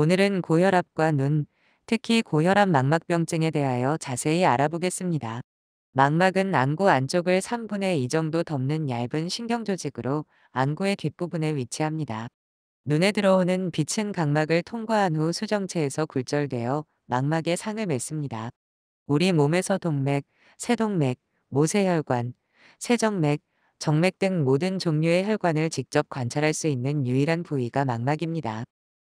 오늘은 고혈압과 눈, 특히 고혈압 망막병증에 대하여 자세히 알아보겠습니다. 망막은 안구 안쪽을 3분의 2 정도 덮는 얇은 신경조직으로 안구의 뒷부분에 위치합니다. 눈에 들어오는 빛은 각막을 통과한 후 수정체에서 굴절되어 망막에 상을 맺습니다. 우리 몸에서 동맥, 세동맥, 모세혈관, 세정맥, 정맥 등 모든 종류의 혈관을 직접 관찰할 수 있는 유일한 부위가 망막입니다.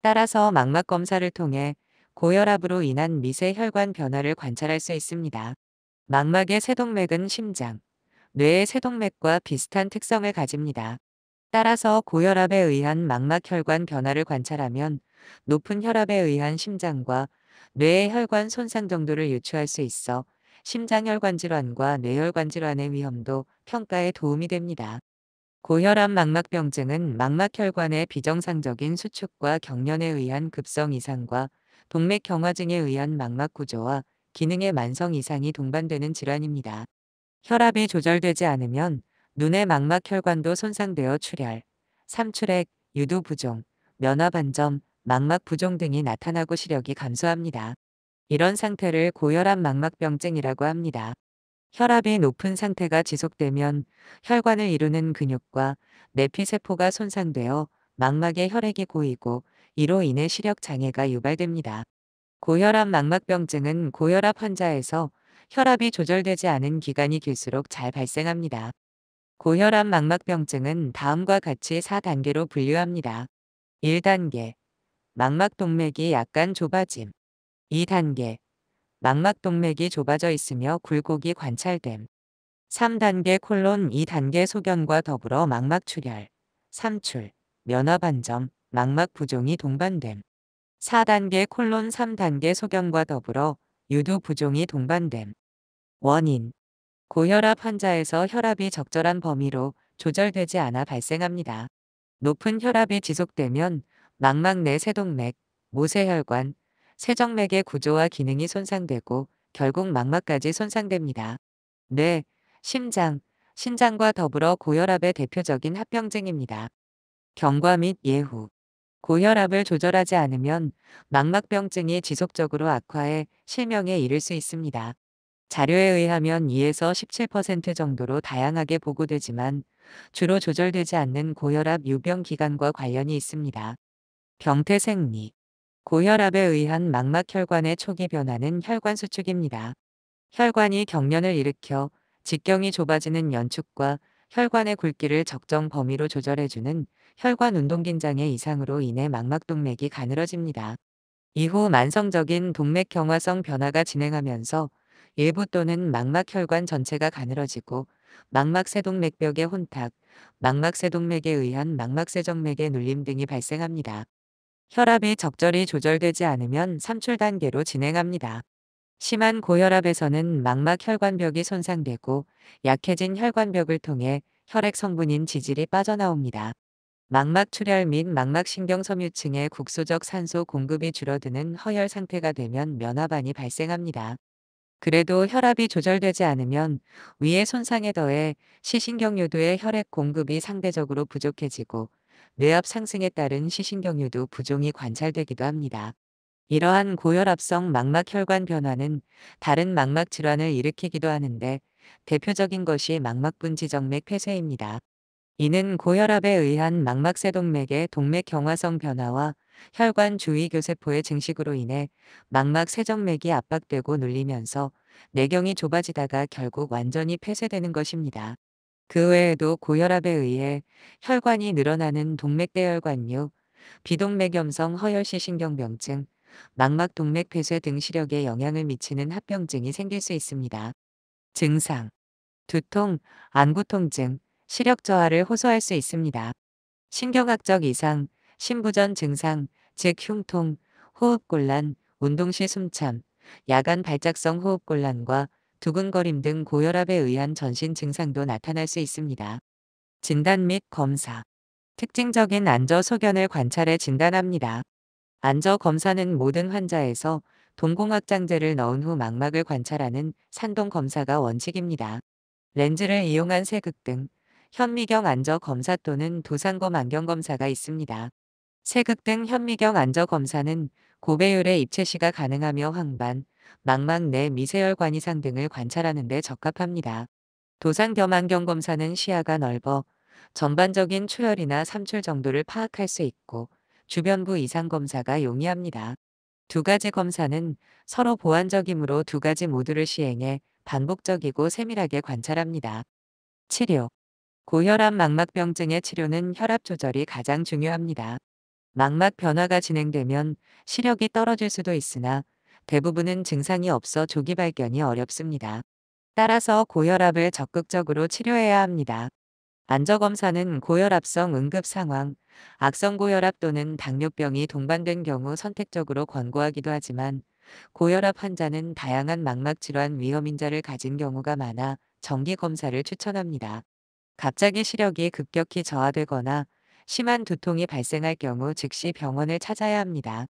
따라서 망막 검사를 통해 고혈압으로 인한 미세 혈관 변화를 관찰할 수 있습니다. 망막의 세동맥은 심장, 뇌의 세동맥과 비슷한 특성을 가집니다. 따라서 고혈압에 의한 망막 혈관 변화를 관찰하면 높은 혈압에 의한 심장과 뇌의 혈관 손상 정도를 유추할 수 있어 심장혈관 질환과 뇌혈관 질환의 위험도 평가에 도움이 됩니다. 고혈압 망막병증은 망막혈관의 비정상적인 수축과 경련에 의한 급성 이상과 동맥 경화증에 의한 망막 구조와 기능의 만성 이상이 동반되는 질환입니다. 혈압이 조절되지 않으면 눈의 망막혈관도 손상되어 출혈, 삼출액, 유두 부종, 면화 반점, 망막 부종 등이 나타나고 시력이 감소합니다. 이런 상태를 고혈압 망막병증이라고 합니다. 혈압이 높은 상태가 지속되면 혈관을 이루는 근육과 내피세포가 손상되어 망막에 혈액이 고이고 이로 인해 시력 장애가 유발됩니다. 고혈압 망막병증은 고혈압 환자에서 혈압이 조절되지 않은 기간이 길수록 잘 발생합니다. 고혈압 망막병증은 다음과 같이 4단계로 분류합니다. 1단계 망막 동맥이 약간 좁아짐 2단계 망막동맥이 좁아져 있으며 굴곡이 관찰됨. 3단계 콜론 2단계 소견과 더불어 망막 출혈, 삼출, 면허반점 망막 부종이 동반됨. 4단계 콜론 3단계 소견과 더불어 유두 부종이 동반됨. 원인 고혈압 환자에서 혈압이 적절한 범위로 조절되지 않아 발생합니다. 높은 혈압이 지속되면 망막 내 세동맥, 모세혈관, 세정맥의 구조와 기능이 손상되고 결국 망막까지 손상됩니다. 뇌, 네, 심장, 신장과 더불어 고혈압의 대표적인 합병증입니다. 경과 및 예후 고혈압을 조절하지 않으면 망막병증이 지속적으로 악화해 실명에 이를 수 있습니다. 자료에 의하면 2에서 17% 정도로 다양하게 보고되지만 주로 조절되지 않는 고혈압 유병 기관과 관련이 있습니다. 병태 생리 고혈압에 의한 망막혈관의 초기 변화는 혈관 수축입니다. 혈관이 경련을 일으켜 직경이 좁아지는 연축과 혈관의 굵기를 적정 범위로 조절해주는 혈관 운동긴장의 이상으로 인해 망막동맥이 가늘어집니다. 이후 만성적인 동맥 경화성 변화가 진행하면서 일부 또는 망막혈관 전체가 가늘어지고 망막세동맥벽의 혼탁, 망막세동맥에 의한 망막세정맥의 눌림 등이 발생합니다. 혈압이 적절히 조절되지 않으면 삼출 단계로 진행합니다. 심한 고혈압에서는 망막 혈관벽이 손상되고 약해진 혈관벽을 통해 혈액 성분인 지질이 빠져나옵니다. 망막 출혈 및 망막 신경 섬유층의 국소적 산소 공급이 줄어드는 허혈 상태가 되면 면화반이 발생합니다. 그래도 혈압이 조절되지 않으면 위의 손상에 더해 시신경유도의 혈액 공급이 상대적으로 부족해지고 뇌압 상승에 따른 시신경유도 부종이 관찰되기도 합니다. 이러한 고혈압성 망막혈관 변화는 다른 망막 질환을 일으키기도 하는데 대표적인 것이 망막분지정맥 폐쇄입니다. 이는 고혈압에 의한 망막세동맥의 동맥 경화성 변화와 혈관 주위 교세포의 증식으로 인해 망막 세정맥이 압박되고 눌리면서 뇌경이 좁아지다가 결국 완전히 폐쇄되는 것입니다. 그 외에도 고혈압에 의해 혈관이 늘어나는 동맥대혈관류, 비동맥염성 허혈시 신경병증, 망막 동맥 폐쇄 등 시력에 영향을 미치는 합병증이 생길 수 있습니다. 증상 두통, 안구통증, 시력 저하를 호소할 수 있습니다. 신경학적 이상, 심부전 증상, 즉 흉통, 호흡곤란, 운동 시 숨참, 야간 발작성 호흡곤란과 두근거림 등 고혈압에 의한 전신 증상도 나타날 수 있습니다. 진단 및 검사 특징적인 안저 소견을 관찰해 진단합니다. 안저 검사는 모든 환자에서 동공확장제를 넣은 후 망막을 관찰하는 산동 검사가 원칙입니다. 렌즈를 이용한 세극 등 현미경 안저 검사 또는 도상검 안경 검사가 있습니다. 세극 등 현미경 안저 검사는 고배율의 입체시가 가능하며 황반, 망막 내 미세혈관 이상 등을 관찰하는 데 적합합니다. 도상겸안경 검사는 시야가 넓어 전반적인 출혈이나 삼출 정도를 파악할 수 있고 주변부 이상 검사가 용이합니다. 두 가지 검사는 서로 보완적이므로 두 가지 모두를 시행해 반복적이고 세밀하게 관찰합니다. 치료 고혈압 망막병증의 치료는 혈압 조절이 가장 중요합니다. 망막 변화가 진행되면 시력이 떨어질 수도 있으나 대부분은 증상이 없어 조기 발견이 어렵습니다. 따라서 고혈압을 적극적으로 치료해야 합니다. 안저검사는 고혈압성 응급 상황, 악성 고혈압 또는 당뇨병이 동반된 경우 선택적으로 권고하기도 하지만 고혈압 환자는 다양한 망막 질환 위험인자를 가진 경우가 많아 정기 검사를 추천합니다. 갑자기 시력이 급격히 저하되거나 심한 두통이 발생할 경우 즉시 병원을 찾아야 합니다.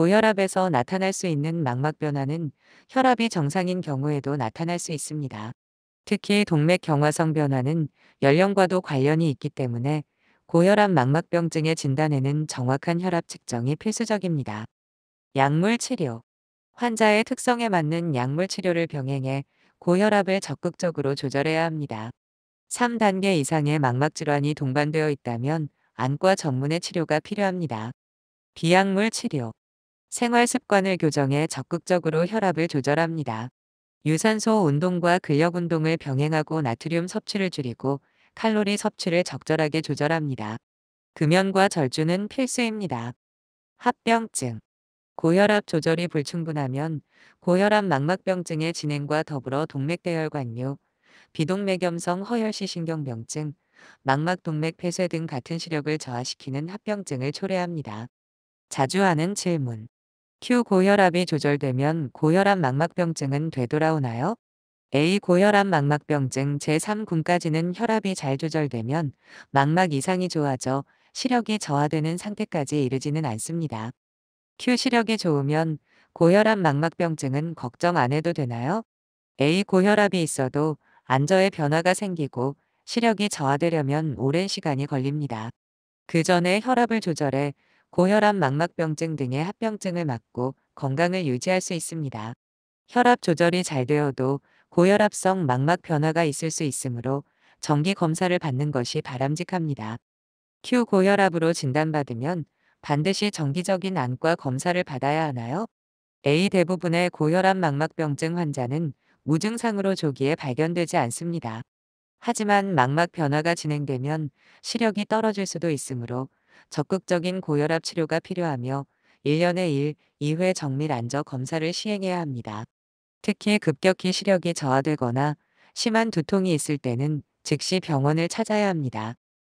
고혈압에서 나타날 수 있는 망막 변화는 혈압이 정상인 경우에도 나타날 수 있습니다. 특히 동맥 경화성 변화는 연령과도 관련이 있기 때문에 고혈압 망막병증의 진단에는 정확한 혈압 측정이 필수적입니다. 약물 치료 환자의 특성에 맞는 약물 치료를 병행해 고혈압을 적극적으로 조절해야 합니다. 3단계 이상의 망막 질환이 동반되어 있다면 안과 전문의 치료가 필요합니다. 비약물 치료 생활 습관을 교정해 적극적으로 혈압을 조절합니다. 유산소 운동과 근력 운동을 병행하고 나트륨 섭취를 줄이고 칼로리 섭취를 적절하게 조절합니다. 금연과 절주는 필수입니다. 합병증 고혈압 조절이 불충분하면 고혈압 망막병증의 진행과 더불어 동맥대혈관류, 비동맥염성 허혈시 신경병증, 망막동맥 폐쇄 등 같은 시력을 저하시키는 합병증을 초래합니다. 자주 하는 질문 Q 고혈압이 조절되면 고혈압 망막병증은 되돌아오나요? A 고혈압 망막병증 제3군까지는 혈압이 잘 조절되면 망막 이상이 좋아져 시력이 저하되는 상태까지 이르지는 않습니다. Q 시력이 좋으면 고혈압 망막병증은 걱정 안 해도 되나요? A 고혈압이 있어도 안저의 변화가 생기고 시력이 저하되려면 오랜 시간이 걸립니다. 그 전에 혈압을 조절해 고혈압 망막병증 등의 합병증을 막고 건강을 유지할 수 있습니다. 혈압 조절이 잘 되어도 고혈압성 망막 변화가 있을 수 있으므로 정기 검사를 받는 것이 바람직합니다. Q 고혈압으로 진단받으면 반드시 정기적인 안과 검사를 받아야 하나요? A 대부분의 고혈압 망막병증 환자는 무증상으로 조기에 발견되지 않습니다. 하지만 망막 변화가 진행되면 시력이 떨어질 수도 있으므로 적극적인 고혈압 치료가 필요하며 1년에 1, 2회 정밀 안저 검사를 시행해야 합니다. 특히 급격히 시력이 저하되거나 심한 두통이 있을 때는 즉시 병원을 찾아야 합니다.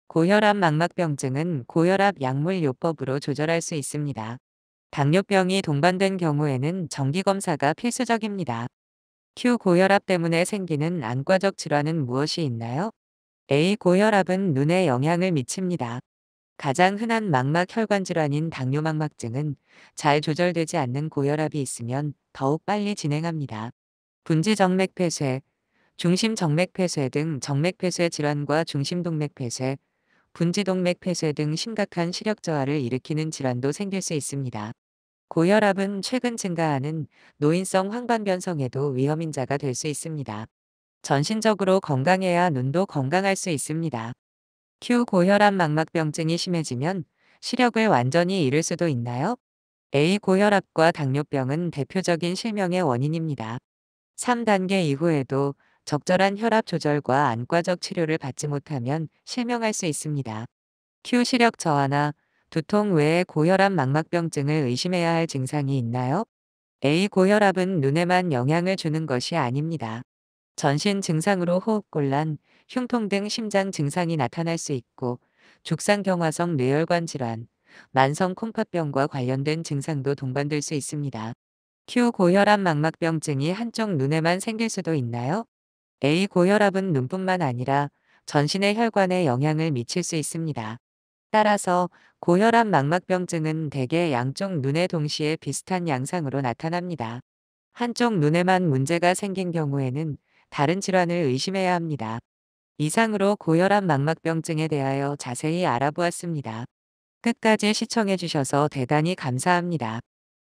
고혈압 망막병증은 고혈압 약물 요법으로 조절할 수 있습니다. 당뇨병이 동반된 경우에는 정기검사가 필수적입니다. Q 고혈압 때문에 생기는 안과적 질환은 무엇이 있나요? A 고혈압은 눈에 영향을 미칩니다. 가장 흔한 망막 혈관 질환인 당뇨망막증은 잘 조절되지 않는 고혈압이 있으면 더욱 빨리 진행합니다. 분지정맥폐쇄, 중심정맥폐쇄 등 정맥폐쇄 질환과 중심동맥폐쇄, 분지동맥폐쇄 등 심각한 시력 저하를 일으키는 질환도 생길 수 있습니다. 고혈압은 최근 증가하는 노인성 황반변성에도 위험인자가 될 수 있습니다. 전신적으로 건강해야 눈도 건강할 수 있습니다. Q 고혈압 망막병증이 심해지면 시력을 완전히 잃을 수도 있나요? A 고혈압과 당뇨병은 대표적인 실명의 원인입니다. 3단계 이후에도 적절한 혈압 조절과 안과적 치료를 받지 못하면 실명할 수 있습니다. Q 시력 저하나 두통 외에 고혈압 망막병증을 의심해야 할 증상이 있나요? A 고혈압은 눈에만 영향을 주는 것이 아닙니다. 전신 증상으로 호흡곤란, 흉통 등 심장 증상이 나타날 수 있고 죽상경화성 뇌혈관 질환, 만성 콩팥병과 관련된 증상도 동반될 수 있습니다. Q 고혈압 망막병증이 한쪽 눈에만 생길 수도 있나요? A 고혈압은 눈뿐만 아니라 전신의 혈관에 영향을 미칠 수 있습니다. 따라서 고혈압 망막병증은 대개 양쪽 눈에 동시에 비슷한 양상으로 나타납니다. 한쪽 눈에만 문제가 생긴 경우에는 다른 질환을 의심해야 합니다. 이상으로 고혈압 망막병증에 대하여 자세히 알아보았습니다. 끝까지 시청해주셔서 대단히 감사합니다.